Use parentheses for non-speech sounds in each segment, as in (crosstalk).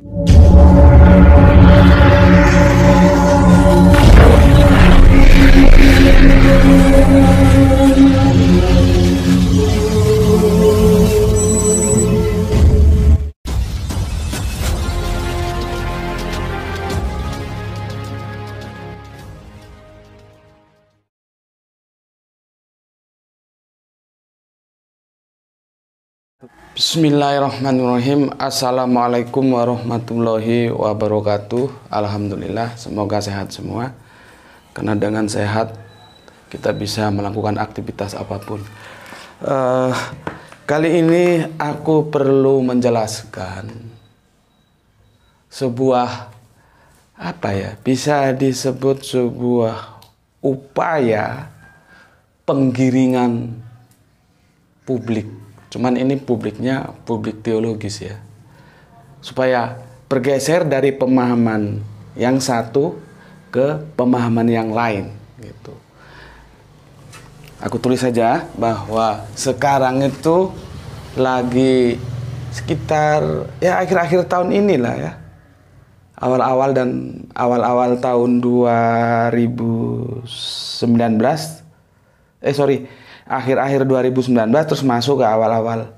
you Bismillahirrahmanirrahim Assalamualaikum warahmatullahi wabarakatuh Alhamdulillah semoga sehat semua Karena dengan sehat kita bisa melakukan aktivitas apapun uh, Kali ini aku perlu menjelaskan Sebuah apa ya bisa disebut sebuah upaya penggiringan publik Cuman ini publiknya publik teologis ya. Supaya bergeser dari pemahaman yang satu ke pemahaman yang lain gitu. Aku tulis saja bahwa sekarang itu lagi sekitar ya akhir-akhir tahun inilah ya. Awal-awal dan awal-awal tahun 2019 eh sorry akhir-akhir 2019 terus masuk ke awal-awal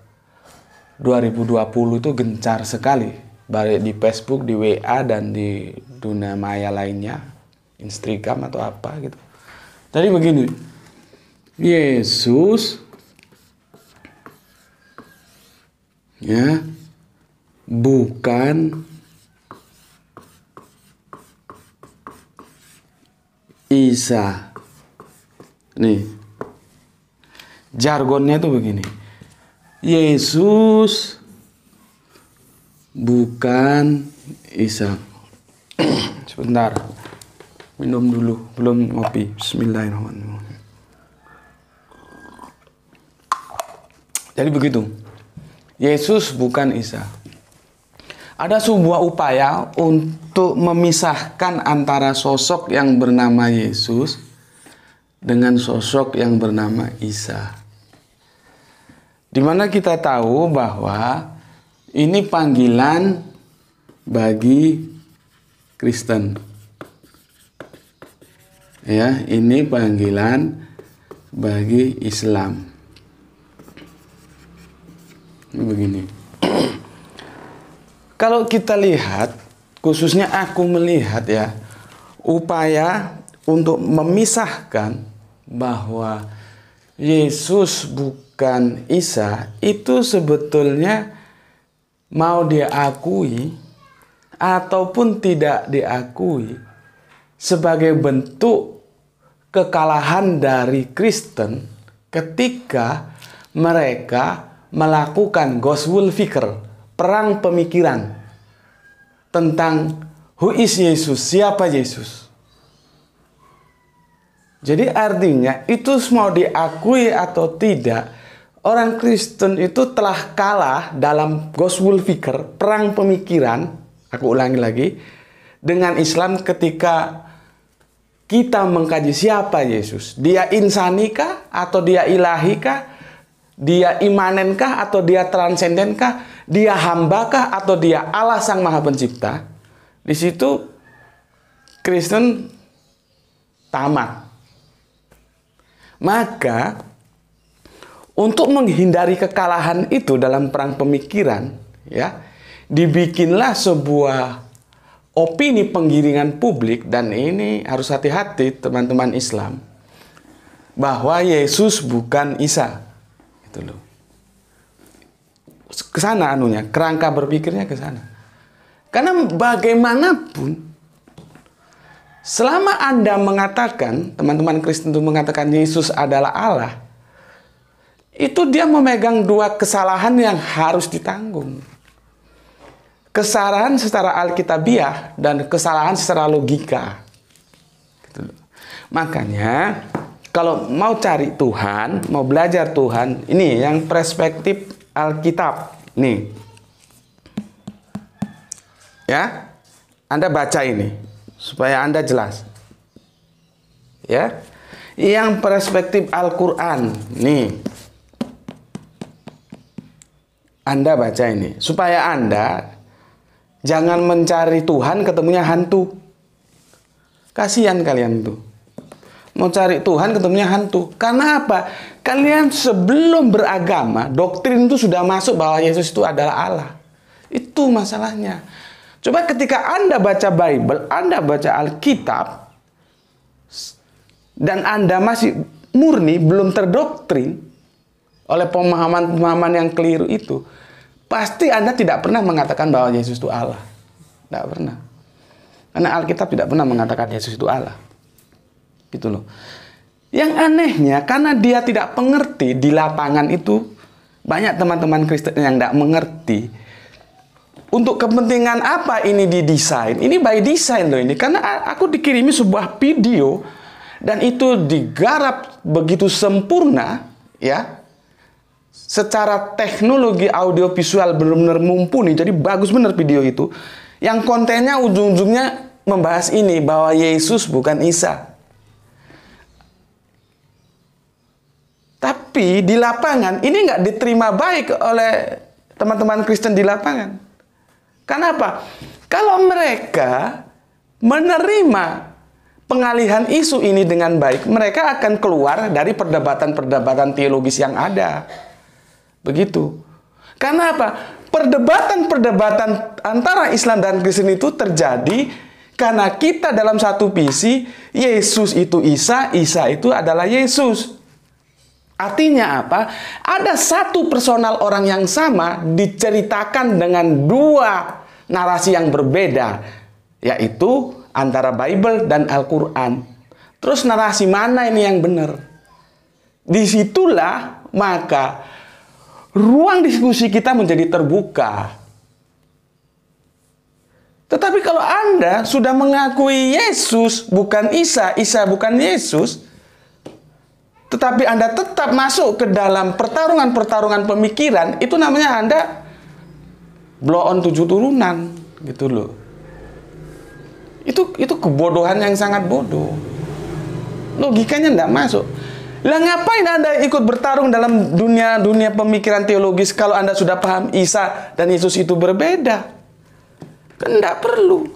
2020 itu gencar sekali baik di Facebook, di WA dan di dunia maya lainnya, Instagram atau apa gitu. Jadi begini, Yesus ya bukan Isa nih jargonnya itu begini. Yesus bukan Isa. (clears throat) Sebentar. Minum dulu, belum ngopi. Bismillahirrahmanirrahim. Jadi begitu. Yesus bukan Isa. Ada sebuah upaya untuk memisahkan antara sosok yang bernama Yesus dengan sosok yang bernama Isa. Dimana kita tahu bahwa ini panggilan bagi Kristen. Ya, ini panggilan bagi Islam. Ini begini. (clears throat) Kalau kita lihat, khususnya aku melihat ya, upaya untuk memisahkan bahwa Yesus bukan menetapkan Isa itu sebetulnya mau diakui ataupun tidak diakui sebagai bentuk kekalahan dari Kristen ketika mereka melakukan gospel fikir, perang pemikiran tentang who is Yesus, siapa Yesus. Jadi artinya itu mau diakui atau tidak, orang Kristen itu telah kalah dalam gospel fikir, perang pemikiran, aku ulangi lagi, dengan Islam ketika kita mengkaji siapa Yesus. Dia insanikah atau dia ilahikah? Dia imanenkah atau dia transendenkah? Dia hambakah atau dia Allah Sang Maha Pencipta? Di situ Kristen tamat. Maka untuk menghindari kekalahan itu dalam perang pemikiran, ya, dibikinlah sebuah opini penggiringan publik dan ini harus hati-hati teman-teman Islam bahwa Yesus bukan Isa. itu loh. kesana anunya, kerangka berpikirnya ke sana. Karena bagaimanapun selama Anda mengatakan, teman-teman Kristen itu mengatakan Yesus adalah Allah, itu dia memegang dua kesalahan yang harus ditanggung. Kesalahan secara alkitabiah dan kesalahan secara logika. Gitu Makanya kalau mau cari Tuhan, mau belajar Tuhan, ini yang perspektif Alkitab. Nih. Ya. Anda baca ini supaya Anda jelas. Ya. Yang perspektif Al-Qur'an. Nih. Anda baca ini supaya Anda jangan mencari Tuhan ketemunya hantu. Kasihan kalian tuh. Mau cari Tuhan ketemunya hantu. Karena apa? Kalian sebelum beragama, doktrin itu sudah masuk bahwa Yesus itu adalah Allah. Itu masalahnya. Coba ketika Anda baca Bible, Anda baca Alkitab, dan Anda masih murni, belum terdoktrin, oleh pemahaman-pemahaman yang keliru itu, pasti Anda tidak pernah mengatakan bahwa Yesus itu Allah. Tidak pernah. Karena Alkitab tidak pernah mengatakan Yesus itu Allah. Gitu loh. Yang anehnya, karena dia tidak pengerti di lapangan itu, banyak teman-teman Kristen yang tidak mengerti untuk kepentingan apa ini didesain. Ini by design loh ini. Karena aku dikirimi sebuah video dan itu digarap begitu sempurna, ya, secara teknologi audio visual benar-benar mumpuni, jadi bagus benar video itu, yang kontennya ujung-ujungnya membahas ini, bahwa Yesus bukan Isa. Tapi di lapangan, ini nggak diterima baik oleh teman-teman Kristen di lapangan. Kenapa? Kalau mereka menerima pengalihan isu ini dengan baik, mereka akan keluar dari perdebatan-perdebatan teologis yang ada. Begitu. Karena apa? Perdebatan-perdebatan antara Islam dan Kristen itu terjadi karena kita dalam satu visi, Yesus itu Isa, Isa itu adalah Yesus. Artinya apa? Ada satu personal orang yang sama diceritakan dengan dua narasi yang berbeda, yaitu antara Bible dan Al-Quran. Terus narasi mana ini yang benar? Disitulah maka ruang diskusi kita menjadi terbuka. Tetapi kalau Anda sudah mengakui Yesus bukan Isa, Isa bukan Yesus, tetapi Anda tetap masuk ke dalam pertarungan-pertarungan pemikiran, itu namanya Anda blow on tujuh turunan, gitu loh. Itu itu kebodohan yang sangat bodoh. Logikanya tidak masuk. Lah ngapain Anda ikut bertarung dalam dunia dunia pemikiran teologis kalau Anda sudah paham Isa dan Yesus itu berbeda? Kan enggak perlu.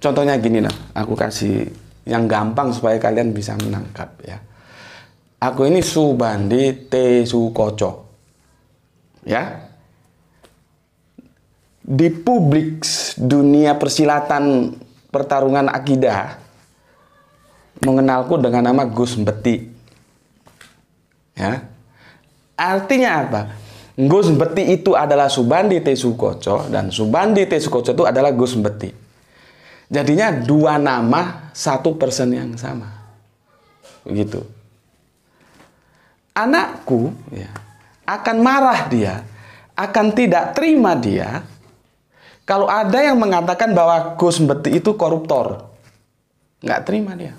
Contohnya gini nah, aku kasih yang gampang supaya kalian bisa menangkap ya. Aku ini Subandi Tesu Sukoco. Ya. Di publik dunia persilatan pertarungan akidah mengenalku dengan nama Gus Beti. Ya. Artinya apa? Gus Beti itu adalah Subandi T. Sukoco dan Subandi T. Sukoco itu adalah Gus Beti. Jadinya dua nama satu person yang sama. Begitu. Anakku ya, akan marah dia, akan tidak terima dia kalau ada yang mengatakan bahwa Gus Beti itu koruptor. Nggak terima dia.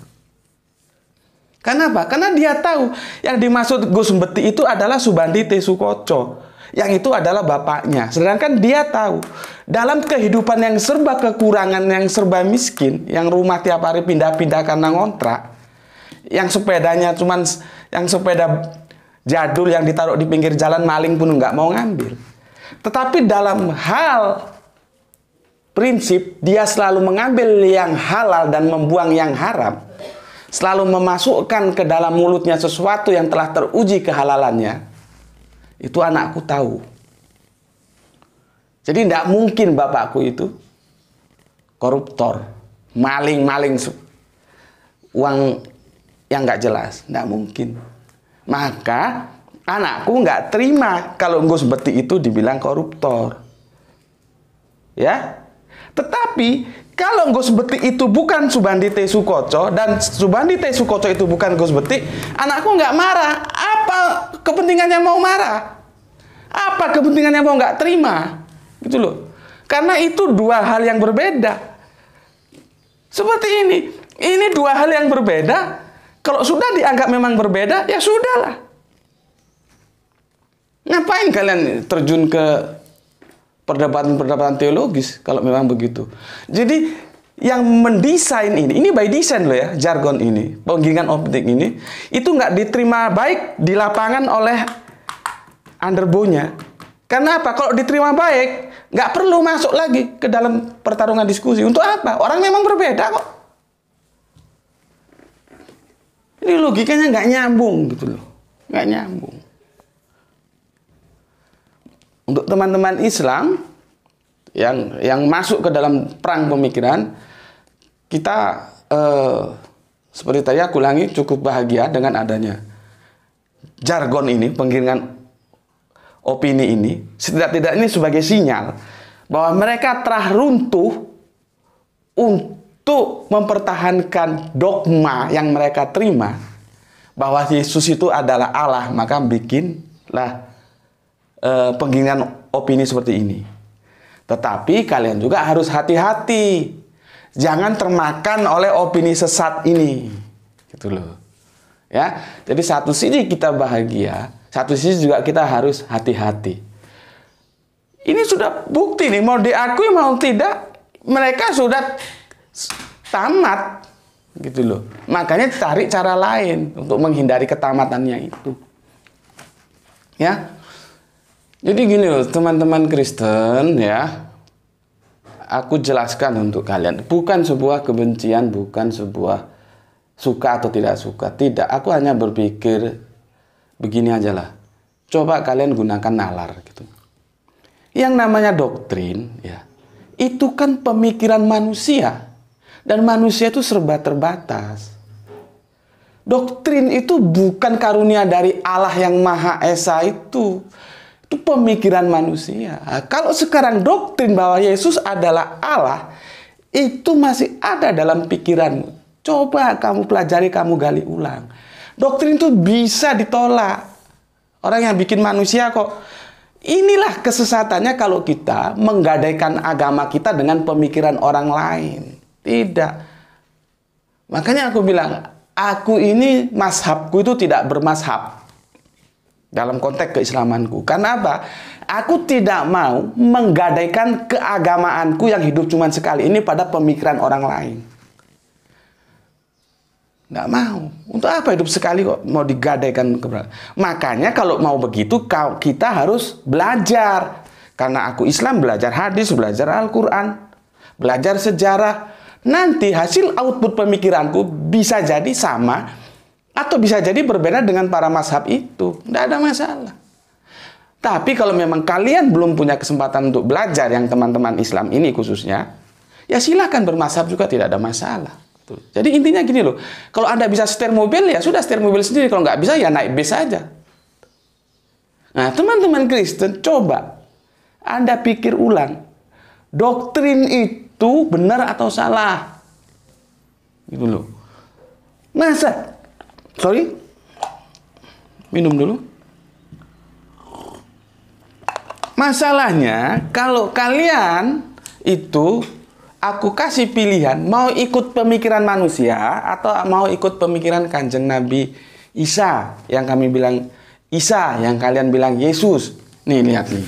Karena apa? Karena dia tahu yang dimaksud Gus Beti itu adalah Subandi Tesukoco. Yang itu adalah bapaknya. Sedangkan dia tahu dalam kehidupan yang serba kekurangan, yang serba miskin, yang rumah tiap hari pindah-pindah karena ngontrak, yang sepedanya cuman yang sepeda jadul yang ditaruh di pinggir jalan maling pun nggak mau ngambil. Tetapi dalam hal prinsip dia selalu mengambil yang halal dan membuang yang haram selalu memasukkan ke dalam mulutnya sesuatu yang telah teruji kehalalannya, itu anakku tahu. Jadi tidak mungkin bapakku itu koruptor, maling-maling uang yang nggak jelas, tidak mungkin. Maka anakku nggak terima kalau enggak seperti itu dibilang koruptor. Ya, tetapi kalau Gus Beti itu bukan Subandi T. Sukoco dan Subandi T. Sukoco itu bukan Gus Beti, anakku nggak marah. Apa kepentingannya mau marah? Apa kepentingannya mau nggak terima? Gitu loh. Karena itu dua hal yang berbeda. Seperti ini. Ini dua hal yang berbeda. Kalau sudah dianggap memang berbeda, ya sudahlah. Ngapain kalian terjun ke perdebatan-perdebatan teologis kalau memang begitu. Jadi yang mendesain ini, ini by design loh ya, jargon ini, penggiringan optik ini, itu nggak diterima baik di lapangan oleh underbownya. Karena apa? Kalau diterima baik, nggak perlu masuk lagi ke dalam pertarungan diskusi. Untuk apa? Orang memang berbeda kok. Ini logikanya nggak nyambung gitu loh. Nggak nyambung untuk teman-teman Islam yang yang masuk ke dalam perang pemikiran kita eh, seperti tadi aku ulangi cukup bahagia dengan adanya jargon ini penggiringan opini ini setidak tidak ini sebagai sinyal bahwa mereka telah runtuh untuk mempertahankan dogma yang mereka terima bahwa Yesus itu adalah Allah maka bikinlah eh, penggiringan opini seperti ini. Tetapi kalian juga harus hati-hati. Jangan termakan oleh opini sesat ini. Gitu loh. Ya. Jadi satu sisi kita bahagia, satu sisi juga kita harus hati-hati. Ini sudah bukti nih, mau diakui mau tidak, mereka sudah tamat gitu loh. Makanya cari cara lain untuk menghindari ketamatannya itu. Ya, jadi gini loh, teman-teman Kristen ya. Aku jelaskan untuk kalian, bukan sebuah kebencian, bukan sebuah suka atau tidak suka. Tidak, aku hanya berpikir begini aja lah. Coba kalian gunakan nalar gitu. Yang namanya doktrin ya, itu kan pemikiran manusia dan manusia itu serba terbatas. Doktrin itu bukan karunia dari Allah yang Maha Esa itu itu pemikiran manusia. Kalau sekarang doktrin bahwa Yesus adalah Allah, itu masih ada dalam pikiranmu. Coba kamu pelajari, kamu gali ulang. Doktrin itu bisa ditolak. Orang yang bikin manusia kok. Inilah kesesatannya kalau kita menggadaikan agama kita dengan pemikiran orang lain. Tidak. Makanya aku bilang, aku ini mashabku itu tidak bermashab dalam konteks keislamanku. Karena apa? Aku tidak mau menggadaikan keagamaanku yang hidup cuma sekali ini pada pemikiran orang lain. Nggak mau. Untuk apa hidup sekali kok mau digadaikan keberadaan? Makanya kalau mau begitu kau kita harus belajar. Karena aku Islam belajar hadis, belajar Al-Qur'an, belajar sejarah. Nanti hasil output pemikiranku bisa jadi sama atau bisa jadi berbeda dengan para mazhab itu. Tidak ada masalah. Tapi kalau memang kalian belum punya kesempatan untuk belajar yang teman-teman Islam ini khususnya, ya silahkan bermazhab juga tidak ada masalah. Jadi intinya gini loh, kalau Anda bisa setir mobil, ya sudah setir mobil sendiri. Kalau nggak bisa, ya naik bis saja. Nah, teman-teman Kristen, coba Anda pikir ulang. Doktrin itu benar atau salah? Gitu loh. Masa Sorry? Minum dulu. Masalahnya, kalau kalian itu aku kasih pilihan mau ikut pemikiran manusia atau mau ikut pemikiran Kanjeng Nabi Isa yang kami bilang Isa yang kalian bilang Yesus. Nih lihat nih.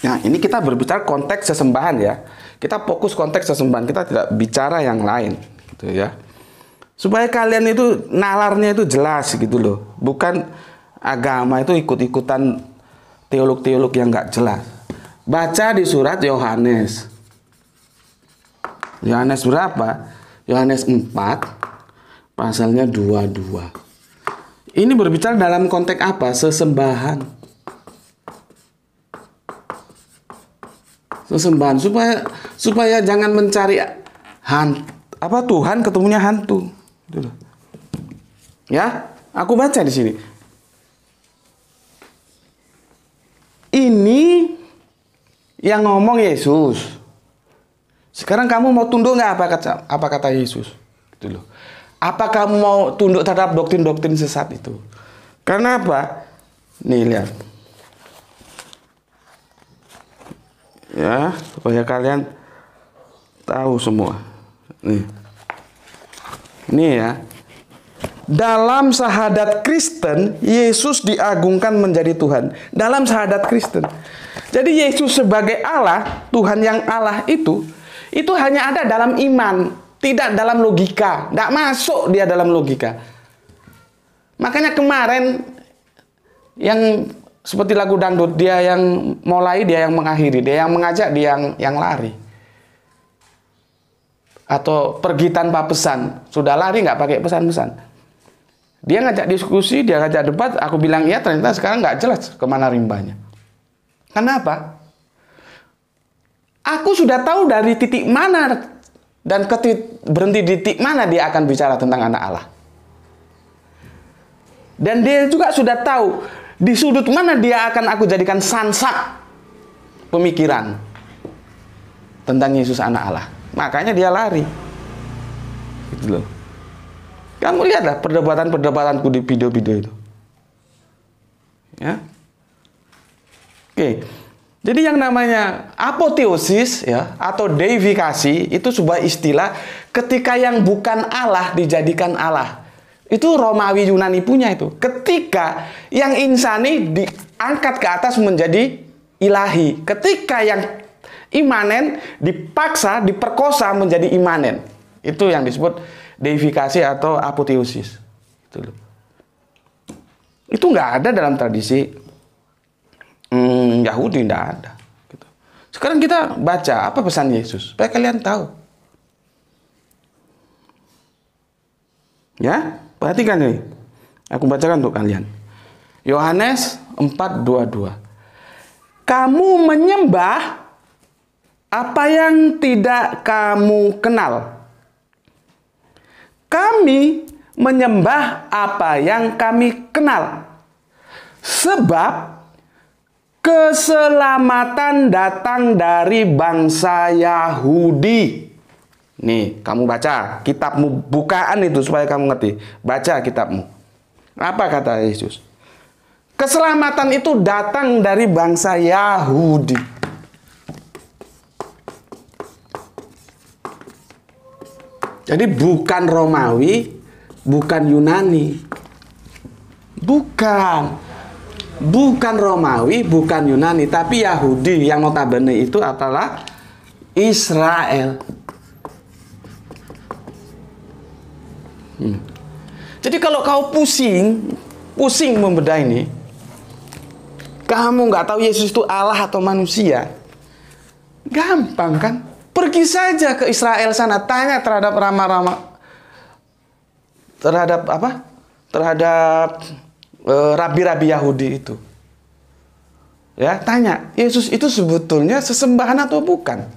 Nah, ini kita berbicara konteks sesembahan ya. Kita fokus konteks sesembahan, kita tidak bicara yang lain gitu ya supaya kalian itu nalarnya itu jelas gitu loh bukan agama itu ikut-ikutan teolog-teolog yang nggak jelas baca di surat Yohanes Yohanes berapa Yohanes 4 pasalnya 22 ini berbicara dalam konteks apa sesembahan sesembahan supaya supaya jangan mencari hantu apa Tuhan ketemunya hantu. Dulu. Ya, aku baca di sini. Ini yang ngomong Yesus. Sekarang kamu mau tunduk nggak apa kata apa kata Yesus? Gitu loh. Apa kamu mau tunduk terhadap doktrin-doktrin sesat itu? Karena apa? Nih lihat. Ya, supaya kalian tahu semua. Nih. Ini ya. Dalam sahadat Kristen, Yesus diagungkan menjadi Tuhan. Dalam sahadat Kristen. Jadi Yesus sebagai Allah, Tuhan yang Allah itu, itu hanya ada dalam iman, tidak dalam logika. Tidak masuk dia dalam logika. Makanya kemarin yang seperti lagu dangdut dia yang mulai dia yang mengakhiri dia yang mengajak dia yang yang lari atau pergi tanpa pesan. Sudah lari nggak pakai pesan-pesan. Dia ngajak diskusi, dia ngajak debat, aku bilang iya ternyata sekarang nggak jelas kemana rimbanya. Kenapa? Aku sudah tahu dari titik mana dan ketik, berhenti di titik mana dia akan bicara tentang anak Allah. Dan dia juga sudah tahu di sudut mana dia akan aku jadikan sansak pemikiran tentang Yesus anak Allah. Makanya dia lari. Gitu loh. Kamu lihatlah perdebatan-perdebatanku di video-video itu. Ya. Oke. Jadi yang namanya apoteosis ya atau deifikasi itu sebuah istilah ketika yang bukan Allah dijadikan Allah. Itu Romawi Yunani punya itu. Ketika yang insani diangkat ke atas menjadi ilahi. Ketika yang imanen dipaksa diperkosa menjadi imanen itu yang disebut deifikasi atau apoteusis itu loh itu nggak ada dalam tradisi hmm, Yahudi nggak ada gitu. sekarang kita baca apa pesan Yesus supaya kalian tahu ya perhatikan ini aku bacakan untuk kalian Yohanes 4:22 kamu menyembah apa yang tidak kamu kenal. Kami menyembah apa yang kami kenal, sebab keselamatan datang dari bangsa Yahudi. Nih, kamu baca kitabmu bukaan itu supaya kamu ngerti. Baca kitabmu. Apa kata Yesus? Keselamatan itu datang dari bangsa Yahudi. Jadi bukan Romawi, bukan Yunani. Bukan. Bukan Romawi, bukan Yunani, tapi Yahudi yang notabene itu adalah Israel. Hmm. Jadi kalau kau pusing, pusing membeda ini, kamu nggak tahu Yesus itu Allah atau manusia, gampang kan? Pergi saja ke Israel sana, tanya terhadap rama-rama terhadap apa? Terhadap e, rabi-rabi e, Yahudi itu. Ya, tanya, Yesus itu sebetulnya sesembahan atau bukan?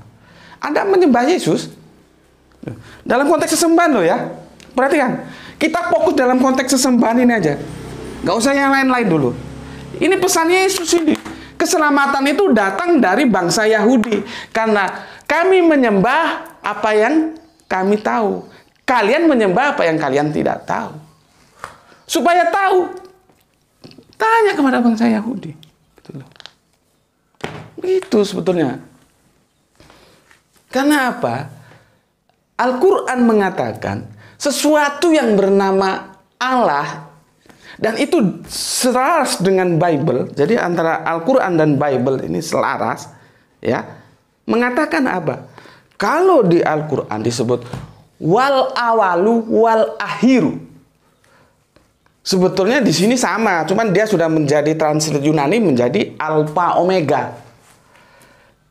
Anda menyembah Yesus? Dalam konteks sesembahan loh ya. Perhatikan, kita fokus dalam konteks sesembahan ini aja. nggak usah yang lain-lain dulu. Ini pesannya Yesus ini. Keselamatan itu datang dari bangsa Yahudi karena kami menyembah apa yang kami tahu. Kalian menyembah apa yang kalian tidak tahu. Supaya tahu, tanya kepada bangsa Yahudi. Gitu sebetulnya. Karena apa? Al-Quran mengatakan sesuatu yang bernama Allah dan itu selaras dengan Bible. Jadi antara Al-Qur'an dan Bible ini selaras, ya. Mengatakan apa? Kalau di Al-Qur'an disebut wal awalu wal akhiru. Sebetulnya di sini sama, cuman dia sudah menjadi translate Yunani menjadi alfa omega.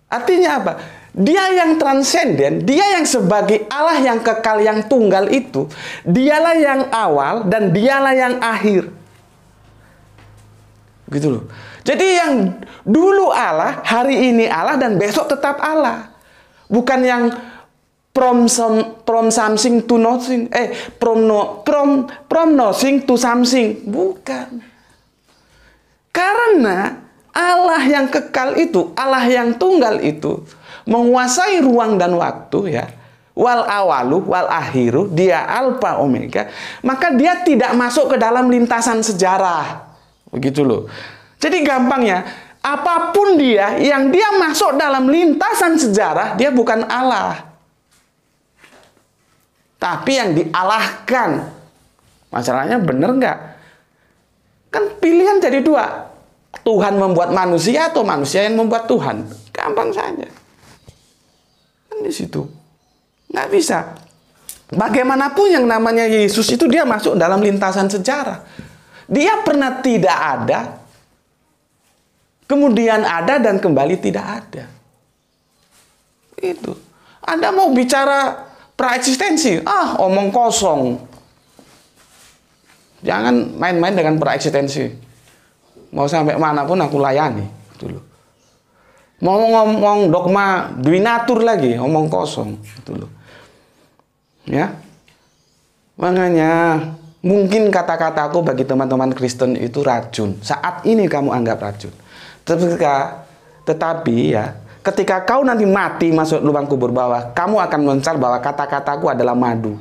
Artinya apa? Dia yang transenden, dia yang sebagai Allah yang kekal yang tunggal itu, dialah yang awal dan dialah yang akhir. Gitu loh. Jadi yang dulu Allah, hari ini Allah dan besok tetap Allah. Bukan yang from some, from something to nothing. Eh, from no from from nothing to something. Bukan. Karena Allah yang kekal itu, Allah yang tunggal itu menguasai ruang dan waktu ya wal awalu wal akhiru dia alfa omega maka dia tidak masuk ke dalam lintasan sejarah Begitu loh. Jadi gampangnya, apapun dia yang dia masuk dalam lintasan sejarah, dia bukan Allah. Tapi yang dialahkan. Masalahnya benar nggak? Kan pilihan jadi dua. Tuhan membuat manusia atau manusia yang membuat Tuhan. Gampang saja. Kan di situ. Nggak bisa. Bagaimanapun yang namanya Yesus itu dia masuk dalam lintasan sejarah. Dia pernah tidak ada, kemudian ada dan kembali tidak ada. Itu. Anda mau bicara praeksistensi, ah omong kosong. Jangan main-main dengan praeksistensi. Mau sampai mana pun aku layani dulu. Mau ngomong dogma dwinatur lagi, omong kosong dulu. Ya. Makanya Mungkin kata-kataku bagi teman-teman Kristen itu racun. Saat ini kamu anggap racun. Ketika, tetapi ya, ketika kau nanti mati masuk lubang kubur bawah, kamu akan mencar bahwa kata-kataku adalah madu.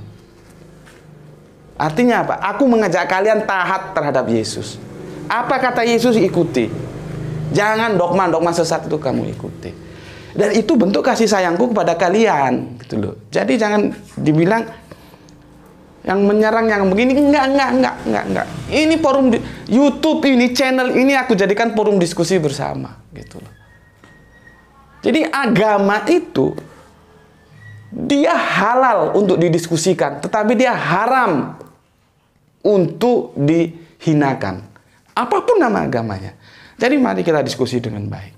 Artinya apa? Aku mengajak kalian taat terhadap Yesus. Apa kata Yesus ikuti. Jangan dogma-dogma sesat itu kamu ikuti. Dan itu bentuk kasih sayangku kepada kalian, gitu loh. Jadi jangan dibilang yang menyerang yang begini enggak enggak enggak enggak enggak ini forum di, YouTube ini channel ini aku jadikan forum diskusi bersama gitu loh jadi agama itu dia halal untuk didiskusikan tetapi dia haram untuk dihinakan apapun nama agamanya jadi mari kita diskusi dengan baik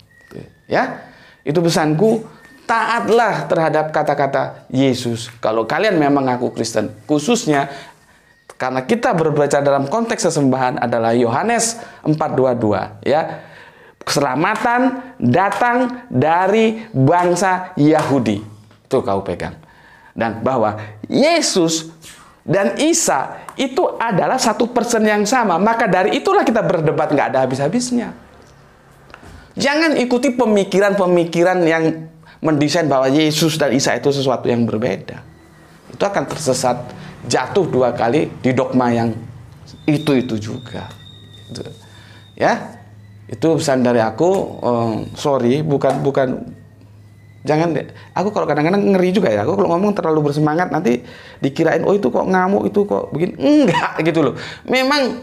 ya itu pesanku taatlah terhadap kata-kata Yesus. Kalau kalian memang ngaku Kristen, khususnya karena kita berbaca dalam konteks sesembahan adalah Yohanes 4:22 ya. Keselamatan datang dari bangsa Yahudi. Itu kau pegang. Dan bahwa Yesus dan Isa itu adalah satu person yang sama. Maka dari itulah kita berdebat nggak ada habis-habisnya. Jangan ikuti pemikiran-pemikiran yang mendesain bahwa Yesus dan Isa itu sesuatu yang berbeda. Itu akan tersesat, jatuh dua kali di dogma yang itu-itu juga. Ya, itu pesan dari aku. Um, sorry, bukan bukan jangan aku kalau kadang-kadang ngeri juga ya aku kalau ngomong terlalu bersemangat nanti dikirain oh itu kok ngamuk itu kok begini enggak gitu loh memang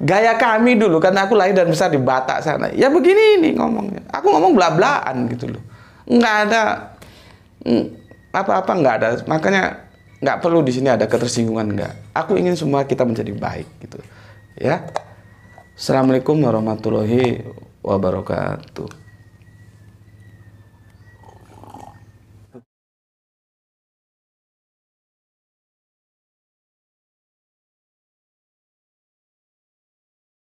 gaya kami dulu karena aku lahir dan besar di Batak sana. Ya begini ini ngomongnya. Aku ngomong bla gitu loh. Nggak ada mm, apa-apa nggak ada. Makanya nggak perlu di sini ada ketersinggungan nggak. Aku ingin semua kita menjadi baik gitu. Ya. Assalamualaikum warahmatullahi wabarakatuh.